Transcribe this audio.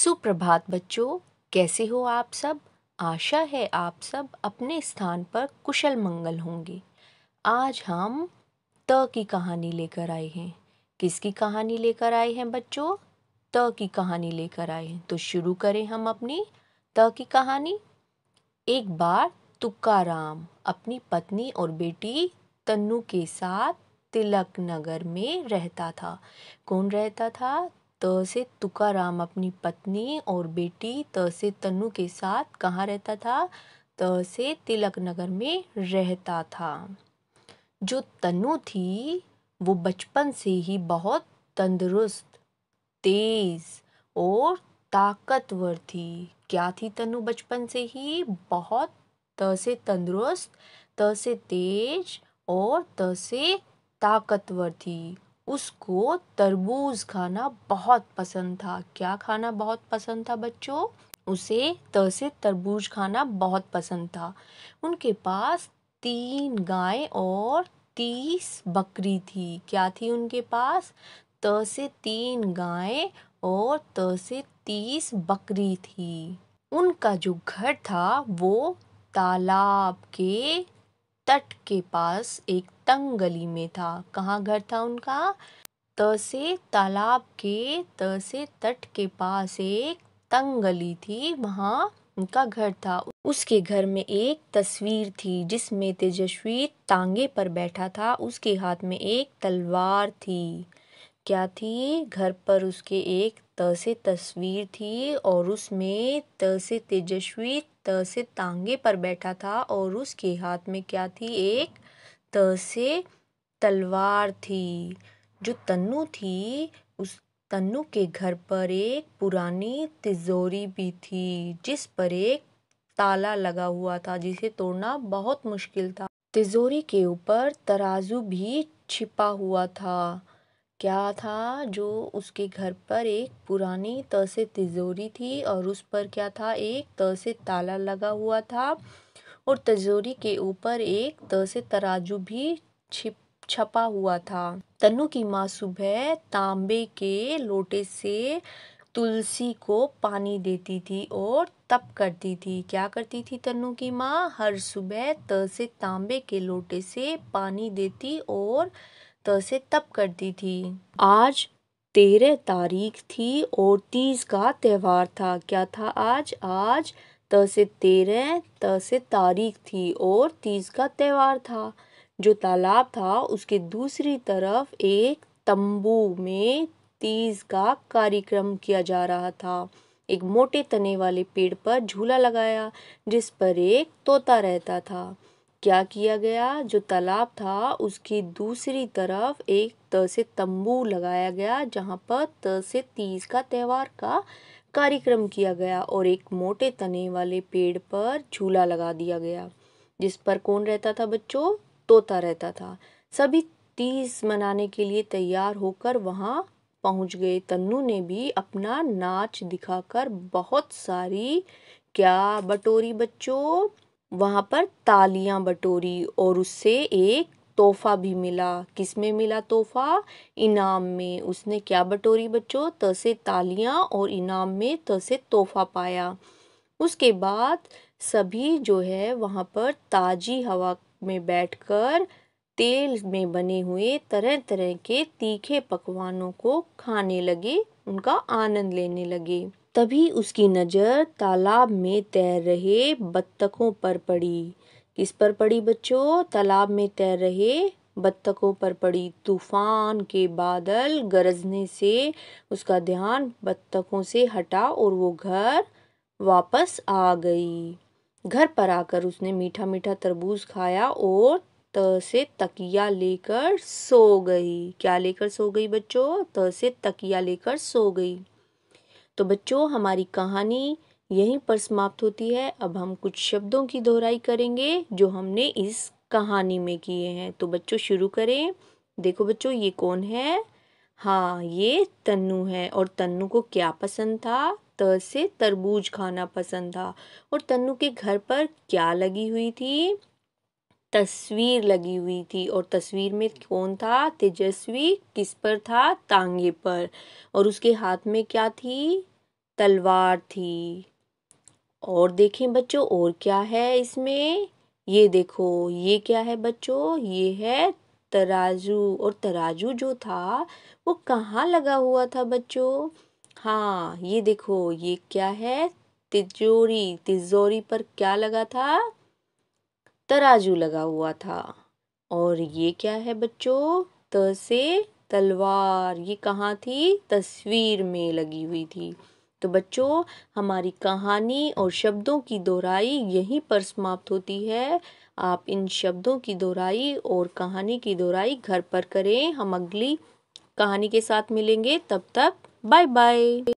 सुप्रभात बच्चों कैसे हो आप सब आशा है आप सब अपने स्थान पर कुशल मंगल होंगे आज हम त की कहानी लेकर आए हैं किसकी कहानी लेकर आए हैं बच्चों त की कहानी लेकर आए हैं तो शुरू करें हम अपनी त की कहानी एक बार तुकाराम अपनी पत्नी और बेटी तन्नू के साथ तिलक नगर में रहता था कौन रहता था तहसे तुकार तुकाराम अपनी पत्नी और बेटी तहसे तनु के साथ कहाँ रहता था तहसे तिलक नगर में रहता था जो तनु थी वो बचपन से ही बहुत तंदुरुस्त तेज़ और ताकतवर थी क्या थी तनु बचपन से ही बहुत त तंदुरुस्त त से तेज और तसे ताकतवर थी उसको तरबूज खाना बहुत पसंद था क्या खाना बहुत पसंद था बच्चों उसे त से तरबूज खाना बहुत पसंद था उनके पास तीन गाय और तीस बकरी थी क्या थी उनके पास त से तीन गाय और त से तीस बकरी थी उनका जो घर था वो तालाब के तट के पास एक तंग गली में था कहाँ घर था उनका त से तालाब के त से तट के पास एक तंग गली थी वहाँ उनका घर था उसके घर में एक तस्वीर थी जिसमें तेजस्वी तांगे पर बैठा था उसके हाथ में एक तलवार थी क्या थी घर पर उसके एक त से तस्वीर थी और उसमें त से तेजस्वी त से तांगे पर बैठा था और उसके हाथ में क्या थी एक त से तलवार थी जो तन्नु थी उस तन्नु के घर पर एक पुरानी तिजोरी भी थी जिस पर एक ताला लगा हुआ था जिसे तोड़ना बहुत मुश्किल था तिजोरी के ऊपर तराजू भी छिपा हुआ था क्या था जो उसके घर पर एक पुरानी त से तिजोरी थी और उस पर क्या था एक त से ताला लगा हुआ था और तजोरी के ऊपर एक तसे तराजू भी छिप छपा हुआ था तनु की माँ सुबह तांबे के लोटे से तुलसी को पानी देती थी और तप करती थी क्या करती थी तनु की माँ हर सुबह त से तांबे के लोटे से पानी देती और त से तप करती थी आज तेरह तारीख थी और तीज का त्यौहार था क्या था आज आज से तेरह त से तारीख थी और तीज का त्यौहार था जो तालाब था उसके दूसरी तरफ एक तंबू में तीज का कार्यक्रम किया जा रहा था एक मोटे तने वाले पेड़ पर झूला लगाया जिस पर एक तोता रहता था क्या किया गया जो तालाब था उसकी दूसरी तरफ एक त से तंबू लगाया गया जहाँ पर त से तीज का त्यौहार का कार्यक्रम किया गया और एक मोटे तने वाले पेड़ पर झूला लगा दिया गया जिस पर कौन रहता था बच्चों तोता रहता था सभी तीज मनाने के लिए तैयार होकर वहाँ पहुँच गए तन्नू ने भी अपना नाच दिखाकर बहुत सारी क्या बटोरी बच्चों वहाँ पर तालियाँ बटोरी और उससे एक तोहफ़ा भी मिला किस में मिला तोहफ़ा इनाम में उसने क्या बटोरी बच्चों त से तालियाँ और इनाम में त से तोहफ़ा पाया उसके बाद सभी जो है वहाँ पर ताज़ी हवा में बैठकर तेल में बने हुए तरह तरह के तीखे पकवानों को खाने लगे उनका आनंद लेने लगे तभी उसकी नज़र तालाब में तैर रहे बत्तखों पर पड़ी किस पर पड़ी बच्चों तालाब में तैर रहे बत्तखों पर पड़ी तूफान के बादल गरजने से उसका ध्यान बत्तखों से हटा और वो घर वापस आ गई घर पर आकर उसने मीठा मीठा तरबूज खाया और त से तकिया लेकर सो गई क्या लेकर सो गई बच्चों त से तकिया लेकर सो गई तो बच्चों हमारी कहानी यहीं पर समाप्त होती है अब हम कुछ शब्दों की दोहराई करेंगे जो हमने इस कहानी में किए हैं तो बच्चों शुरू करें देखो बच्चों ये कौन है हाँ ये तन्नू है और तन्नू को क्या पसंद था त से तरबूज खाना पसंद था और तन्नू के घर पर क्या लगी हुई थी तस्वीर लगी हुई थी और तस्वीर में कौन था तेजस्वी किस पर था तांगे पर और उसके हाथ में क्या थी तलवार थी और देखें बच्चों और क्या है इसमें ये देखो ये क्या है बच्चों ये है तराजू और तराजू जो था वो कहाँ लगा हुआ था बच्चों हाँ ये देखो ये क्या है तिजोरी तिजोरी पर क्या लगा था तराजू लगा हुआ था और ये क्या है बच्चों त से तलवार ये कहाँ थी तस्वीर में लगी हुई थी तो बच्चों हमारी कहानी और शब्दों की दोहराई यहीं पर समाप्त होती है आप इन शब्दों की दोहराई और कहानी की दोहराई घर पर करें हम अगली कहानी के साथ मिलेंगे तब तक बाय बाय